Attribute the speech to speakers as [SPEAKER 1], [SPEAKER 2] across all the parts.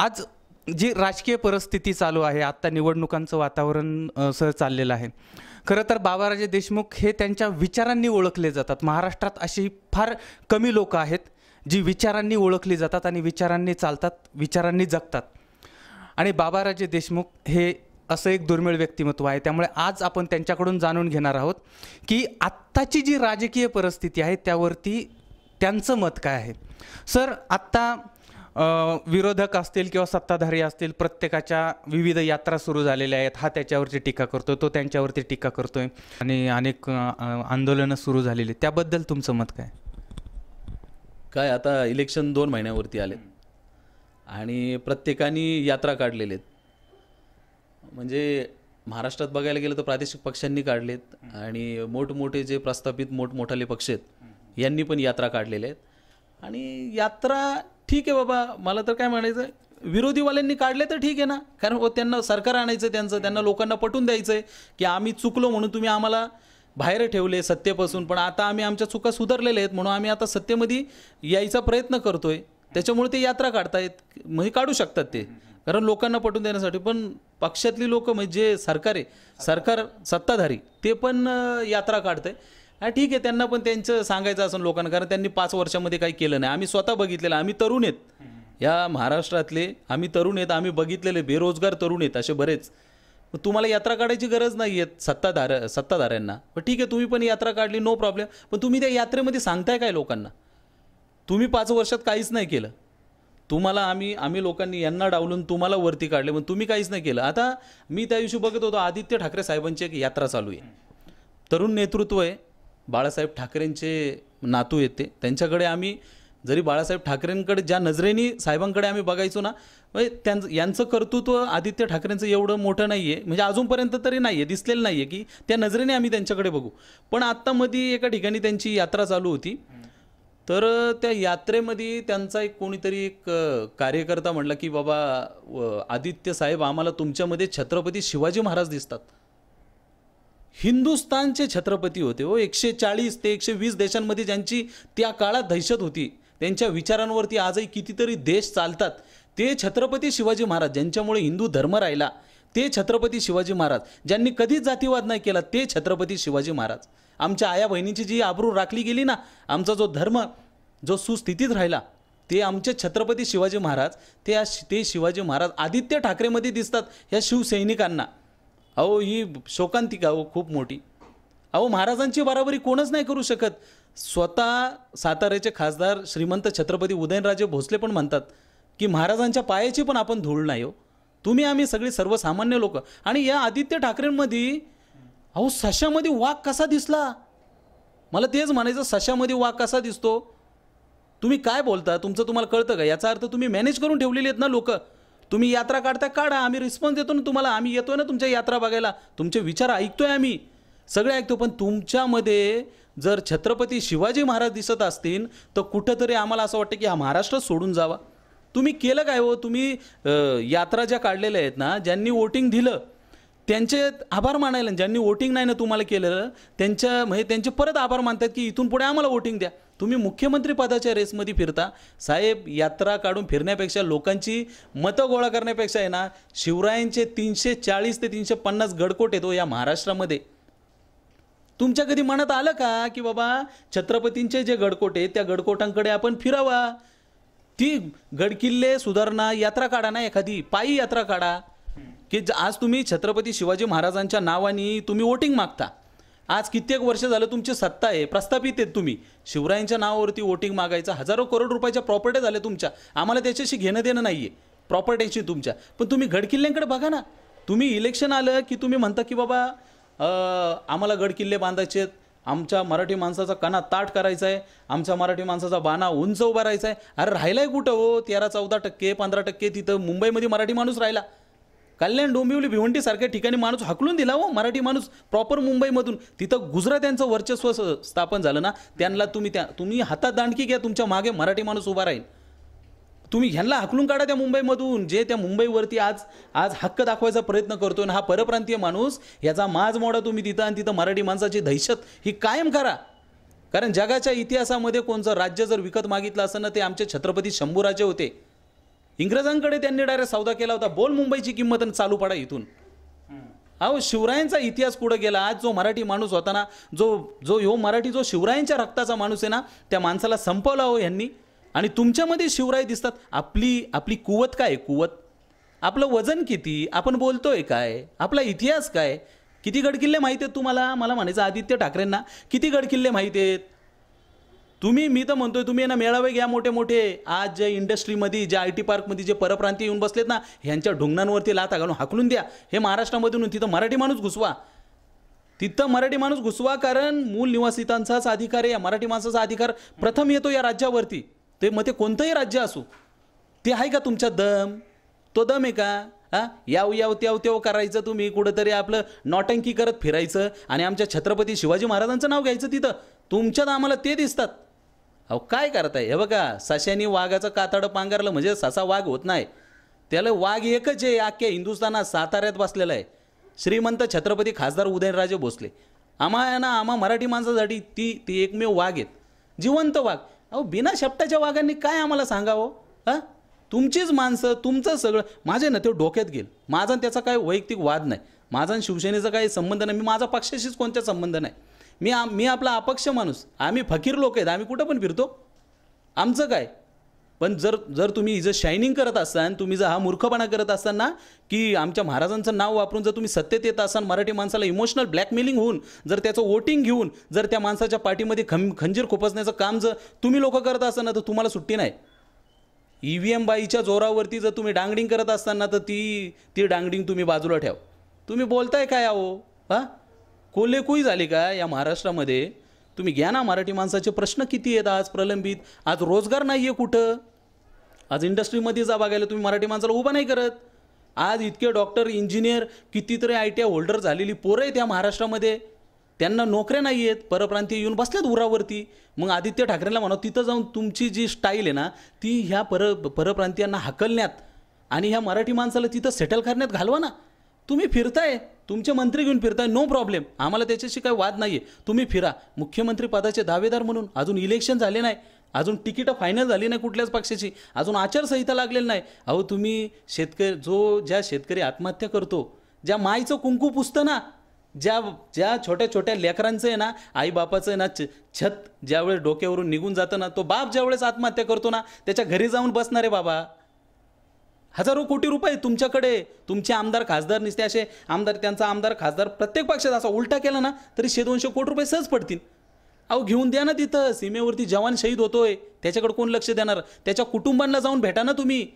[SPEAKER 1] आज जी राजकीय परिस्थिती चालू आहे आत्ता निवडणुकांचं वातावरण सह चाललेलं आहे खरं तर बाबाराजे देशमुख हे त्यांच्या विचारांनी ओळखले जातात महाराष्ट्रात अशी फार कमी लोक आहेत जी विचारांनी ओळखली जातात आणि विचारांनी चालतात विचारांनी जगतात आणि बाबाराजे देशमुख हे असं एक दुर्मिळ व्यक्तिमत्व आहे त्यामुळे आज आपण त्यांच्याकडून जाणून घेणार आहोत की आत्ताची जी राजकीय परिस्थिती आहे त्यावरती त्यांचं मत काय आहे सर आत्ता विरोधक असतील किंवा सत्ताधारी असतील प्रत्येकाच्या विविध यात्रा सुरू झालेल्या आहेत हा त्याच्यावरची टीका करतो तो त्यांच्यावरती टीका आहे आणि अनेक आंदोलनं सुरू झालेली त्याबद्दल तुमचं मत काय काय आता इलेक्शन दोन महिन्यावरती आले आणि प्रत्येकाने यात्रा काढलेल्या आहेत म्हणजे महाराष्ट्रात बघायला गेलं तर प्रादेशिक पक्षांनी काढलेत आणि मोठमोठे जे प्रस्थापित मोठमोठाले पक्ष आहेत यांनी पण यात्रा काढलेल्या आहेत आणि यात्रा ठीक आहे बाबा मला तर काय म्हणायचं आहे विरोधीवाल्यांनी काढले तर ठीक आहे ना कारण हो, त्यांना सरकार आणायचं त्यांचं त्यांना लोकांना पटून द्यायचं आहे की आम्ही चुकलो म्हणून तुम्ही आम्हाला बाहेर ठेवले सत्तेपासून पण आता आम्ही आमच्या चुका सुधारलेल्या आहेत म्हणून आम्ही आता सत्तेमध्ये यायचा प्रयत्न करतोय त्याच्यामुळे ते यात्रा काढतायत म्हणजे काढू शकतात ते कारण लोकांना पटून देण्यासाठी पण पक्षातली लोक म्हणजे जे सरकार आहे सरकार सत्ताधारी ते पण यात्रा काढतंय हा ठीक आहे त्यांना पण त्यांचं सांगायचं असं लोकांना कारण त्यांनी पाच वर्षामध्ये काही केलं नाही आम्ही स्वतः बघितलेलं आम्ही तरुण आहेत या महाराष्ट्रातले आम्ही तरुण आहेत आम्ही बघितलेले बेरोजगार तरुण आहेत असे बरेच मग तुम्हाला यात्रा काढायची गरज नाही आहेत सत्ताधार सत्ताधाऱ्यांना पण ठीक आहे तुम्ही पण यात्रा काढली नो प्रॉब्लेम पण तुम्ही त्या यात्रेमध्ये सांगताय काय लोकांना तुम्ही पाच वर्षात काहीच नाही केलं तुम्हाला आम्ही आम्ही लोकांनी यांना डावलून तुम्हाला वरती काढले पण तुम्ही काहीच नाही केलं आता मी त्या दिवशी बघत होतो आदित्य ठाकरे साहेबांची एक यात्रा चालू आहे तरुण नेतृत्व आहे बाळासाहेब ठाकरेंचे नातू येते त्यांच्याकडे आम्ही जरी बाळासाहेब ठाकरेंकडे ज्या नजरेने साहेबांकडे आम्ही बघायचो ना म्हणजे त्यांचं यांचं कर्तृत्व आदित्य ठाकरेंचं एवढं मोठं नाही आहे म्हणजे अजूनपर्यंत तरी नाही आहे दिसलेलं नाही आहे की त्या नजरेने आम्ही त्यांच्याकडे बघू पण आत्तामध्ये एका ठिकाणी त्यांची यात्रा चालू होती तर त्या यात्रेमध्ये त्यांचा एक कोणीतरी एक कार्यकर्ता म्हटला की बाबा आदित्य साहेब आम्हाला तुमच्यामध्ये छत्रपती शिवाजी महाराज दिसतात हिंदुस्तानचे छत्रपती होते हो एकशे चाळीस ते एकशे वीस देशांमध्ये ज्यांची त्या काळात दहशत होती त्यांच्या विचारांवरती आजही कितीतरी देश चालतात ते छत्रपती शिवाजी महाराज ज्यांच्यामुळे हिंदू धर्म राहिला ते छत्रपती शिवाजी महाराज ज्यांनी कधीच जातीवाद नाही केला ते छत्रपती शिवाजी महाराज आमच्या आया बहिणीची जी आबरू राखली गेली ना आमचा जो धर्म जो सुस्थितीत राहिला ते आमचे छत्रपती शिवाजी महाराज ते आज ते शिवाजी महाराज आदित्य ठाकरेमध्ये दिसतात ह्या शिवसैनिकांना अहो ही शोकांतिका अहो खूप मोठी अहो महाराजांची बराबरी कोणच नाही करू शकत स्वतः साताऱ्याचे खासदार श्रीमंत छत्रपती उदयनराजे भोसले पण म्हणतात की महाराजांच्या पायाची पण आपण धूळ नाही हो तुम्ही आम्ही सगळी सर्वसामान्य लोक आणि या आदित्य ठाकरेंमध्ये अहो सशामध्ये वाघ कसा दिसला मला तेच म्हणायचं सशामध्ये वाघ कसा दिसतो तुम्ही काय बोलता तुमचं तुम्हाला कळतं का याचा अर्थ तुम्ही मॅनेज करून ठेवलेली आहेत ना लोकं तुम्ही यात्रा काढता काढा आम्ही रिस्पॉन्स देतो ना तुम्हाला आम्ही येतोय ना तुमच्या यात्रा बघायला तुमचे विचार ऐकतोय आम्ही सगळे ऐकतो पण तुमच्यामध्ये जर छत्रपती शिवाजी महाराज दिसत असतील तर कुठंतरी आम्हाला असं वाटतं की हा महाराष्ट्र सोडून जावा तुम्ही केलं काय हो तुम्ही यात्रा ज्या काढलेल्या आहेत ना ज्यांनी वोटिंग दिलं त्यांचे आभार मानायला ज्यांनी वोटिंग नाही ना तुम्हाला केलेलं त्यांच्या म्हणजे त्यांचे परत आभार मानतात की इथून पुढे आम्हाला वोटिंग द्या तुम्ही मुख्यमंत्री पदाच्या रेसमध्ये फिरता साहेब यात्रा काढून फिरण्यापेक्षा लोकांची मतं गोळा करण्यापेक्षा आहे ना शिवरायांचे तीनशे चाळीस ते तीनशे पन्नास गडकोट येतो या महाराष्ट्रामध्ये तुमच्या कधी मनात आलं का की बाबा छत्रपतींचे जे गडकोट आहेत त्या गडकोटांकडे आपण फिरावा ती गडकिल्ले सुधारणा यात्रा काढा ना एखादी पायी यात्रा काढा की आज तुम्ही छत्रपती शिवाजी महाराजांच्या नावाने तुम्ही वोटिंग मागता आज कित्येक वर्ष झालं तुमची सत्ता आहे प्रस्थापित आहेत तुम्ही शिवरायांच्या नावावरती वोटिंग मागायचं हजारो करोड रुपयाच्या प्रॉपर्टी झाल्या तुमच्या आम्हाला त्याच्याशी घेणं देणं नाही आहे प्रॉपर्टीशी तुमच्या पण तुम्ही गडकिल्ल्यांकडे बघा ना तुम्ही इलेक्शन आलं की तुम्ही म्हणता की बाबा आम्हाला गडकिल्ले बांधायचे आहेत आमच्या मराठी माणसाचा कणा ताट करायचा आहे आमच्या मराठी माणसाचा बाणा उंच उभा राहायचा आहे अरे राहिला आहे कुठं हो तेरा चौदा टक्के पंधरा टक्के तिथं मुंबईमध्ये मराठी माणूस राहिला कल्याण डोंबिवली सारख्या ठिकाणी माणूस हकलून दिला हो मराठी माणूस प्रॉपर मुंबईमधून तिथं गुजरात्यांचं वर्चस्व स्थापन झालं ना त्यांना तुम्ही त्या तुम्ही हातात दांडकी घ्या तुमच्या मागे मराठी माणूस उभा राहील तुम्ही ह्यांना हकलून काढा त्या मुंबईमधून जे त्या मुंबईवरती आज आज हक्क दाखवायचा प्रयत्न करतो आणि हा परप्रांतीय माणूस ह्याचा माज मोडा तुम्ही तिथं आणि तिथं मराठी माणसाची दहशत ही कायम करा कारण जगाच्या इतिहासामध्ये कोणचं राज्य जर विकत मागितलं असं ना ते आमचे छत्रपती शंभूराजे होते इंग्रजांकडे त्यांनी डायरेक्ट सौदा केला होता बोल मुंबईची किंमत आणि चालू पडा इथून अहो शिवरायांचा इतिहास कुठं गेला आज जो मराठी माणूस होता ना जो जो यो मराठी जो शिवरायांच्या रक्ताचा माणूस आहे ना त्या माणसाला संपवला हो यांनी आणि तुमच्यामध्ये शिवराय दिसतात आपली आपली कुवत काय कुवत आपलं वजन किती आपण बोलतोय काय आपला इतिहास काय किती गडकिल्ले माहीत आहेत तुम्हाला मला म्हणायचं आदित्य ठाकरेंना किती गडकिल्ले माहीत आहेत तुम्ही मी तर म्हणतोय तुम्ही ना मेळावे घ्या मोठे मोठे आज जे इंडस्ट्रीमध्ये जे आय टी पार्कमध्ये जे परप्रांतीय येऊन बसलेत ना ह्यांच्या ढुंगणांवरती लाता घालून हाकलून द्या हे महाराष्ट्रामधून तिथं मराठी माणूस घुसवा तिथं मराठी माणूस घुसवा कारण मूल निवासितांचाच अधिकार आहे या मराठी माणसाचा अधिकार प्रथम येतो या राज्यावरती ते मग कोणतंही राज्य असो ते आहे का तुमचा दम तो दम आहे का हां याव याव त्याव त्याव करायचं तुम्ही कुठंतरी आपलं नॉटंकी करत फिरायचं आणि आमच्या छत्रपती शिवाजी महाराजांचं नाव घ्यायचं तिथं तुमच्यात आम्हाला ते दिसतात अहो काय करताय हे बघा सशाने वाघाचं कातडं पांगारलं म्हणजे ससा वाघ होत नाही त्याला वाघ एकच आहे अख्ख्या हिंदुस्थानात साताऱ्यात बसलेला आहे श्रीमंत छत्रपती खासदार उदयनराजे भोसले आम्हा ना आम्हा मराठी माणसासाठी ती ती एकमेव वाघ आहेत जिवंत वाघ अहो बिना शपटाच्या वाघांनी काय आम्हाला सांगावं हां तुमचीच माणसं तुमचं सगळं माझे ना ते डोक्यात गेल माझा त्याचा काय वैयक्तिक वाद नाही माझा शिवसेनेचा काही संबंध नाही मी माझा पक्षाशीच कोणत्या संबंध नाही मी आम मी आपला अपक्ष माणूस आम्ही फकीर लोक आहेत आम्ही कुठं पण फिरतो आमचं काय पण जर जर तुम्ही इज शायनिंग करत असाल तुम्ही जर हा मूर्खपणा करत असताना की आमच्या महाराजांचं नाव वापरून जर तुम्ही सत्तेत येत असाल मराठी माणसाला इमोशनल ब्लॅकमेलिंग होऊन जर त्याचं वोटिंग घेऊन जर त्या माणसाच्या पाठीमध्ये खं खंजीर खोपसण्याचं काम जर तुम्ही लोक करत असाल ना तर तुम्हाला सुट्टी नाही ई व्ही एम बाईच्या जोरावरती जर तुम्ही डांगडिंग करत असताना तर ती ती डांगडिंग तुम्ही बाजूला ठेवा तुम्ही बोलताय काय आहो हां कोलेकोई झाली का या महाराष्ट्रामध्ये तुम्ही घ्या ना मराठी माणसाचे प्रश्न किती आहेत आज प्रलंबित आज रोजगार नाही आहे कुठं आज इंडस्ट्रीमध्ये जा बघायला तुम्ही मराठी माणसाला उभा नाही करत आज इतके डॉक्टर इंजिनियर कितीतरी आय टी आय होल्डर झालेली पोरं आहेत या महाराष्ट्रामध्ये त्यांना नोकऱ्या नाही आहेत परप्रांतीय येऊन बसल्यात उरावरती मग आदित्य ठाकरेला म्हणा तिथं जाऊन तुमची जी स्टाईल आहे ना ती ह्या पर परप्रांतीयांना हाकलण्यात आणि ह्या मराठी माणसाला तिथं सेटल करण्यात घालवा ना तुम्ही फिरताय तुमचे मंत्री घेऊन फिरताय नो प्रॉब्लेम आम्हाला त्याच्याशी काही वाद नाही आहे तुम्ही फिरा मुख्यमंत्री पदाचे दावेदार म्हणून अजून इलेक्शन झाले नाही अजून तिकीटं फायनल झाली नाही कुठल्याच पक्षाची अजून आचारसंहिता लागलेली नाही अहो तुम्ही शेतकरी जो ज्या शेतकरी आत्महत्या करतो ज्या मायचं कुंकू पुसतं ना ज्या ज्या छोट्या छोट्या लेकरांचं आहे ना आईबापाचं आहे ना छत ज्यावेळेस डोक्यावरून निघून जातं ना तो बाप ज्यावेळेस आत्महत्या करतो ना त्याच्या घरी जाऊन बसणारे बाबा हजारो कोटी रुपये तुमच्याकडे तुमचे आमदार खासदार नसते असे आमदार त्यांचा आमदार खासदार प्रत्येक पक्षात असा उलटा केला ना तरी शे दोनशे कोटी रुपये सहज पडतील अहो घेऊन द्या ना तिथं सीमेवरती जवान शहीद होतोय त्याच्याकडे कोण लक्ष देणार त्याच्या कुटुंबांना जाऊन भेटा ना तुम्ही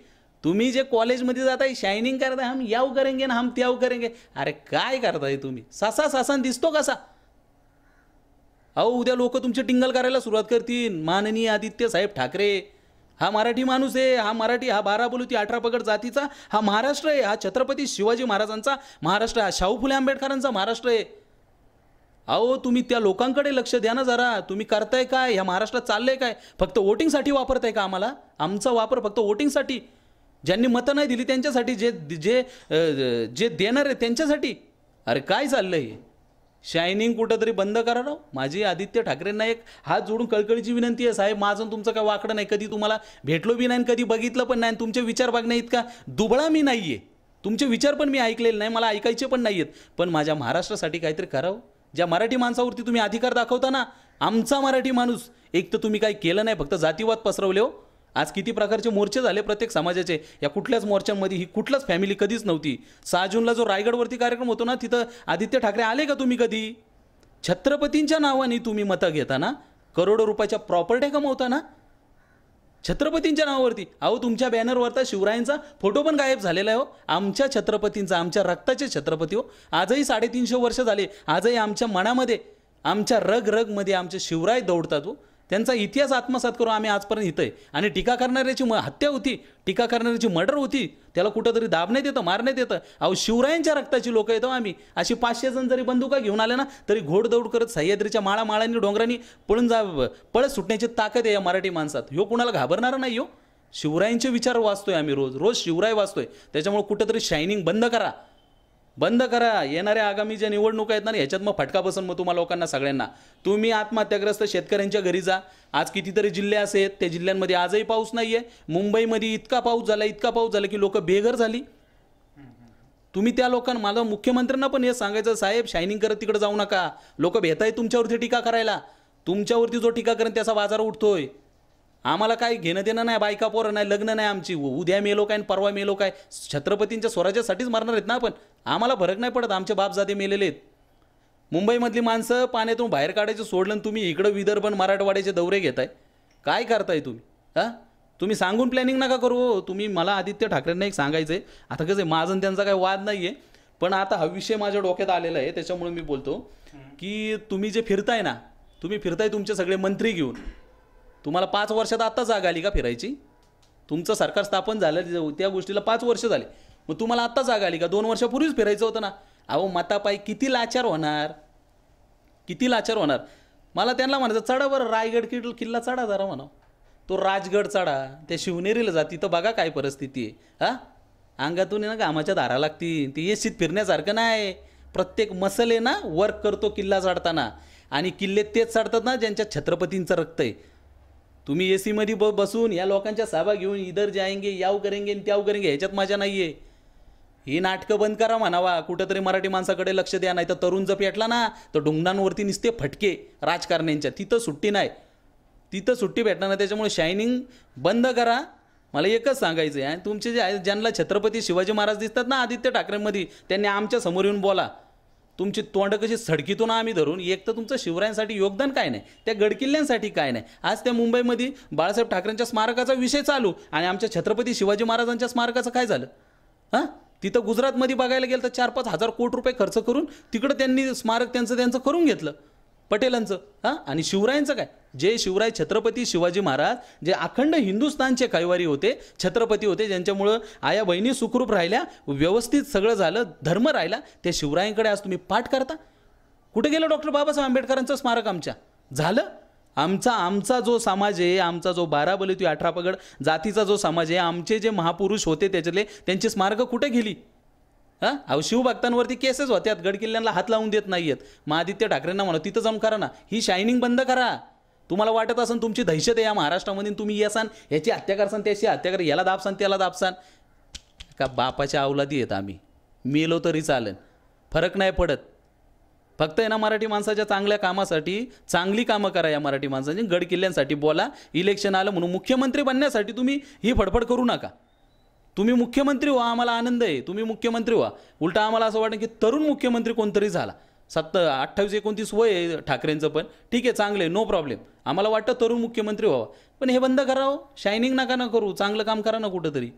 [SPEAKER 1] तुम्ही जे कॉलेजमध्ये जाताय शायनिंग करताय हम याव करेंगे ना हम त्याव करेंगे अरे काय करताय तुम्ही सासा सासान दिसतो कसा अहो उद्या लोक तुमचे टिंगल करायला सुरुवात करतील माननीय आदित्य साहेब ठाकरे हा मराठी माणूस आहे हा मराठी हा बारा बोलू ती अठरा पगड जातीचा हा महाराष्ट्र आहे हा छत्रपती शिवाजी महाराजांचा महाराष्ट्र हा शाहू फुले आंबेडकरांचा महाराष्ट्र आहे अहो तुम्ही त्या लोकांकडे लक्ष द्या ना जरा तुम्ही करताय काय ह्या महाराष्ट्रात चाललंय काय फक्त वोटिंगसाठी वापरताय का आम्हाला आमचा वापर फक्त वोटिंगसाठी ज्यांनी मतं नाही दिली त्यांच्यासाठी जे जे जे देणार आहे त्यांच्यासाठी अरे काय चाललंय शायनिंग कुठंतरी बंद करा राव माझी आदित्य ठाकरेंना एक हात जोडून कळकळीची विनंती आहे साहेब माझं तुमचं काय वाकडं नाही कधी तुम्हाला भेटलो बी नाही कधी बघितलं पण नाही तुमचे विचार बघण्या इतका दुबळा मी नाही आहे तुमचे विचार पण मी ऐकलेले नाही मला ऐकायचे पण नाही आहेत पण माझ्या महाराष्ट्रासाठी काहीतरी करावं ज्या मराठी माणसावरती तुम्ही अधिकार दाखवता ना आमचा मराठी माणूस एक तर तुम्ही काही केलं नाही फक्त जातीवाद पसरवले हो आज किती प्रकारचे मोर्चे झाले प्रत्येक समाजाचे या कुठल्याच मोर्चांमध्ये ही कुठलाच फॅमिली कधीच नव्हती सहा जूनला जो रायगडवरती कार्यक्रम होतो ना तिथं आदित्य ठाकरे आले का तुम्ही कधी छत्रपतींच्या नावाने तुम्ही मतं घेता ना करोडो रुपयाच्या प्रॉपर्ट्या ना छत्रपतींच्या नावावरती अहो तुमच्या बॅनरवरता शिवरायांचा फोटो पण गायब झालेला आहे हो आमच्या छत्रपतींचा आमच्या रक्ताचे छत्रपती हो आजही साडेतीनशे वर्ष झाले आजही आमच्या मनामध्ये आमच्या रग रगमध्ये आमचे शिवराय दौडतात हो त्यांचा इतिहास आत्मसात करू आम्ही आजपर्यंत इथं आहे आणि टीका करणाऱ्याची म हत्या होती टीका करणाऱ्याची मर्डर होती त्याला कुठंतरी दाबण्यात येतं मारण्यात येतं अहो शिवरायांच्या रक्ताची लोकं येतो हो आम्ही अशी पाचशे जण जरी बंदुका घेऊन आले ना तरी घोडदौड करत सह्याद्रीच्या माळा माळांनी डोंगरांनी पळून जा पळत सुटण्याची ताकद आहे या मराठी माणसात ह्यो कुणाला घाबरणार नाही हो शिवरायांचे विचार वाचतोय आम्ही रोज रोज शिवराय वाचतोय त्याच्यामुळे कुठंतरी शायनिंग बंद करा बंद करा येणाऱ्या आगामी ज्या निवडणुका आहेत ना ह्याच्यात मग फटका बसन मग तुम्हाला लोकांना सगळ्यांना तुम्ही आत्महत्याग्रस्त शेतकऱ्यांच्या घरी जा आज कितीतरी जिल्हे असे आहेत त्या जिल्ह्यांमध्ये आजही पाऊस नाही आहे मुंबईमध्ये इतका पाऊस झाला इतका पाऊस झाला की लोक बेघर झाली तुम्ही त्या लोकांना मला मुख्यमंत्र्यांना पण हे सांगायचं साहेब शायनिंग करत तिकडे जाऊ नका लोक भेताय तुमच्यावरती टीका करायला तुमच्यावरती जो टीका करेन त्याचा बाजार उठतोय आम्हाला काय घेणं देणं नाही बायका पोरं नाही लग्न नाही आमची उद्या मेलो काय परवा मेलो काय छत्रपतींच्या स्वराज्यासाठीच मरणार आहेत ना आपण आम्हाला फरक नाही पडत आमचे बापजादे मेलेले आहेत मुंबईमधली माणसं पाण्यातून बाहेर काढायचं सोडलं तुम्ही इकडं विदर्भ मराठवाड्याचे दौरे घेताय काय करताय तुम्ही हां तुम्ही सांगून प्लॅनिंग नका करू हो. तुम्ही मला आदित्य ठाकरेंना एक सांगायचं आहे आता कसं आहे माझं त्यांचा काही वाद नाही आहे पण आता हा विषय माझ्या डोक्यात आलेला आहे त्याच्यामुळे मी बोलतो की तुम्ही जे फिरताय ना तुम्ही फिरताय तुमचे सगळे मंत्री घेऊन तुम्हाला पाच वर्षात आत्ता जागा आली का फिरायची तुमचं सरकार स्थापन झालं त्या गोष्टीला पाच वर्ष झाले मग तुम्हाला आत्ता जागा आली का दोन वर्षापूर्वीच फिरायचं होतं ना अहो मातापाई किती लाचार होणार किती लाचार होणार मला त्यांना म्हणायचं चढा बरं रायगड किड किल्ला चढा जरा म्हणा तो राजगड चढा त्या शिवनेरीला जा तिथं बघा काय परिस्थिती आहे हां अंगातून ना घामाच्या धारा लागतील ते येशीत फिरण्यासारखं नाही प्रत्येक मसले ना वर्क करतो किल्ला चढताना आणि किल्ले तेच चढतात ना ज्यांच्या छत्रपतींचं रक्त आहे तुम्ही ए सीमध्ये ब बसून या लोकांच्या सभा घेऊन इधर जायंगे याव करेंगे त्याव करेंगे ह्याच्यात मजा नाही आहे ही नाटकं बंद करा म्हणावा कुठंतरी मराठी माणसाकडे लक्ष द्या नाही तर तरुण जर पेटला ना तर डोंगरांवरती निसते फटके राजकारण्यांच्या तिथं सुट्टी नाही तिथं सुट्टी भेटणार नाही त्याच्यामुळे शायनिंग बंद करा मला एकच सांगायचं आहे आणि तुमचे जे ज्यांना छत्रपती शिवाजी महाराज दिसतात ना आदित्य ठाकरेंमध्ये त्यांनी आमच्या समोर येऊन बोला तुमची तोंड कशी सडकीतून आम्ही धरून एक तर तुमचं शिवरायांसाठी योगदान काय नाही त्या गडकिल्ल्यांसाठी काय नाही आज त्या मुंबईमध्ये बाळासाहेब ठाकरेंच्या स्मारकाचा विषय चालू आणि आमच्या छत्रपती शिवाजी महाराजांच्या स्मारकाचं काय झालं हां तिथं गुजरातमध्ये बघायला गेलं तर चार पाच हजार कोटी रुपये खर्च करून तिकडं त्यांनी स्मारक त्यांचं त्यांचं करून घेतलं पटेलांचं हां आणि शिवरायांचं काय जे शिवराय छत्रपती शिवाजी महाराज जे अखंड हिंदुस्थानचे कैवारी होते छत्रपती होते ज्यांच्यामुळं आया बहिणी सुखरूप राहिल्या व्यवस्थित सगळं झालं धर्म राहिला त्या शिवरायांकडे आज तुम्ही पाठ करता कुठे गेलं डॉक्टर बाबासाहेब आंबेडकरांचं स्मारक आमच्या झालं आमचा आमचा जो समाज आहे आमचा जो बारा तुम्ही अठरा पगड जातीचा जो समाज आहे आमचे जे महापुरुष होते त्याच्यातले त्यांची स्मारकं कुठे गेली हां अहो शिवभक्तांवरती केसेस होत्यात गडकिल्ल्यांना हात लावून देत आहेत मग आदित्य ठाकरेंना म्हणा तिथं जम करा ना ही शायनिंग बंद करा तुम्हाला वाटत असेल तुमची दहशत आहे या महाराष्ट्रामध्ये तुम्ही येसान ह्याची हत्या करसान त्याची हत्या कर याला दाबसान त्याला दाबसान का बापाच्या अवलादी आहेत आम्ही मेलो तरी चालेल फरक नाही पडत फक्त आहे ना मराठी माणसाच्या चांगल्या कामासाठी चांगली कामं करा या मराठी माणसांची गडकिल्ल्यांसाठी बोला इलेक्शन आलं म्हणून मुख्यमंत्री बनण्यासाठी तुम्ही ही फडफड करू नका तुम्ही मुख्यमंत्री व्हा आम्हाला आनंद आहे तुम्ही मुख्यमंत्री व्हा उलटा आम्हाला असं वाटतं की तरुण मुख्यमंत्री कोणतरी झाला सत्त अठ्ठावीस एकोणतीस वय आहे ठाकरेंचं पण ठीक आहे चांगलं आहे नो प्रॉब्लेम आम्हाला वाटतं तरुण मुख्यमंत्री व्हावा पण हे बंद करावं शायनिंग नका ना करू चांगलं काम करा ना कुठंतरी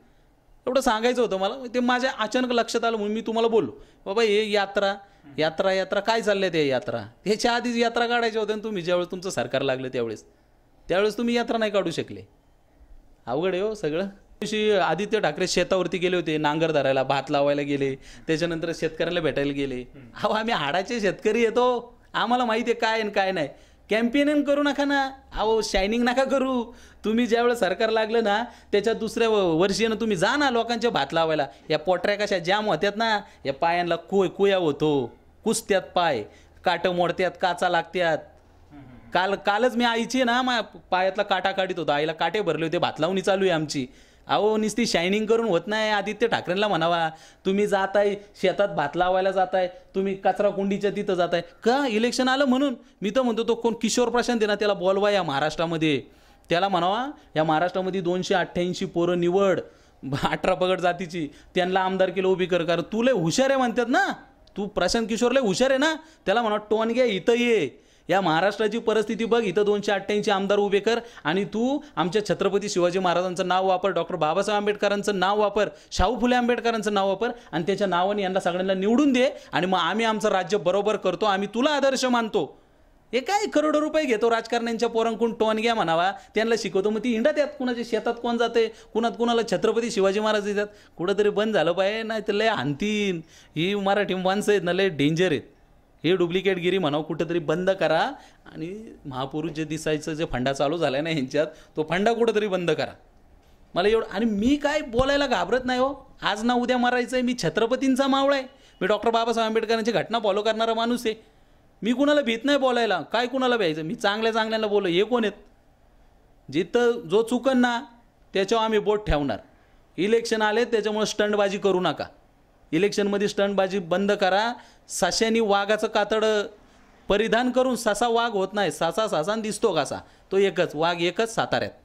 [SPEAKER 1] एवढं सांगायचं होतं मला ते माझ्या अचानक लक्षात आलं म्हणून मी तुम्हाला बोललो बाबा हे यात्रा यात्रा यात्रा काय चालल्या त्या यात्रा ह्याच्या आधीच यात्रा काढायच्या होत्या तुम्ही ज्यावेळेस तुमचं सरकार लागलं त्यावेळेस त्यावेळेस तुम्ही यात्रा नाही काढू शकले अवघड आहे हो सगळं दिवशी आदित्य ठाकरे शेतावरती गेले होते नांगर धरायला भात लावायला गेले त्याच्यानंतर शेतकऱ्याला भेटायला गेले अहो आम्ही हाडाचे शेतकरी येतो आम्हाला माहिती आहे काय आणि काय नाही कॅम्पेनिंग करू नका ना अहो शायनिंग नका करू तुम्ही ज्यावेळेस सरकार लागलं ना त्याच्या दुसऱ्या वर्षी ना तुम्ही जा ना लोकांच्या भात लावायला या पोटऱ्या कशा जॅम होत्यात ना या पायांना कुय कुया होतो कुसत्यात पाय काट मोडत्यात काचा लागत्यात काल कालच मी आईची ना मा पायातला काटा काढित होतो आईला काटे भरले होते भात लावणी चालू आहे आमची अहो नुसती शायनिंग करून होत नाही आदित्य ठाकरेंना म्हणावा तुम्ही जात आहे शेतात भात लावायला आहे तुम्ही कचरा कुंडीच्या तिथं आहे का इलेक्शन आलं म्हणून मी तर म्हणतो तो कोण किशोर प्रशांत आहे ना त्याला बोलवा या महाराष्ट्रामध्ये त्याला म्हणावा या महाराष्ट्रामध्ये दोनशे अठ्ठ्याऐंशी पोरं निवड अठरा पगड जातीची त्यांना आमदार केलं उभी कर कारण लय हुशार आहे म्हणतात ना तू प्रशांत किशोर लय हुशार आहे ना त्याला म्हणा टोन घ्या इथं ये या महाराष्ट्राची परिस्थिती बघ इथं दोनशे अठ्ठ्याऐंशी आमदार उभे कर आणि तू आमच्या छत्रपती शिवाजी महाराजांचं नाव वापर डॉक्टर बाबासाहेब आंबेडकरांचं नाव वापर शाहू फुले आंबेडकरांचं नाव वापर आणि त्याच्या नावाने यांना सगळ्यांना निवडून दे आणि मग आम्ही आमचं राज्य बरोबर करतो आम्ही तुला आदर्श मानतो हे काय करोडो रुपये घेतो राजकारण्यांच्या पोरांकडून टोन घ्या म्हणावा त्यांना शिकवतो मग ती हिंडा त्यात कुणाच्या शेतात कोण जाते कुणात कुणाला छत्रपती शिवाजी महाराज येतात कुठंतरी बंद झालं पाहिजे नाही तर लय हानतीन ही मराठी माणसं आहेत ना लय डेंजर आहेत हे डुप्लिकेट गिरी म्हणावं कुठंतरी बंद करा आणि महापुरुष जे दिसायचं जे फंडा चालू झाला ना ह्यांच्यात तो फंडा कुठंतरी बंद करा मला एवढं आणि मी काय बोलायला घाबरत नाही हो आज ना उद्या मारायचं आहे मी छत्रपतींचा मावळा आहे मी डॉक्टर बाबासाहेब आंबेडकरांची घटना फॉलो करणारा माणूस आहे मी कुणाला भीत नाही बोलायला काय कुणाला भ्यायचं मी चांगल्या चांगल्याला बोलो हे कोण आहेत जिथं जो चुकन ना त्याच्यावर आम्ही बोट ठेवणार इलेक्शन आले त्याच्यामुळं स्टंडबाजी करू नका इलेक्शनमध्ये स्टंटबाजी बंद करा साश्यानी वाघाचं कातड परिधान करून सासा वाघ होत नाही सासा सासान दिसतो कसा तो एकच वाघ एकच साताऱ्यात